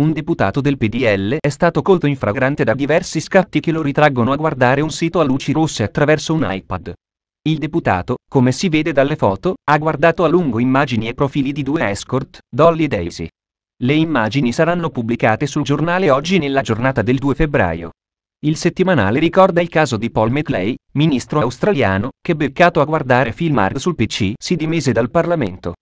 Un deputato del PDL è stato colto in fragrante da diversi scatti che lo ritraggono a guardare un sito a luci rosse attraverso un iPad. Il deputato, come si vede dalle foto, ha guardato a lungo immagini e profili di due escort, Dolly e Daisy. Le immagini saranno pubblicate sul giornale oggi nella giornata del 2 febbraio. Il settimanale ricorda il caso di Paul McLeay, ministro australiano, che beccato a guardare film hard sul PC si dimise dal Parlamento.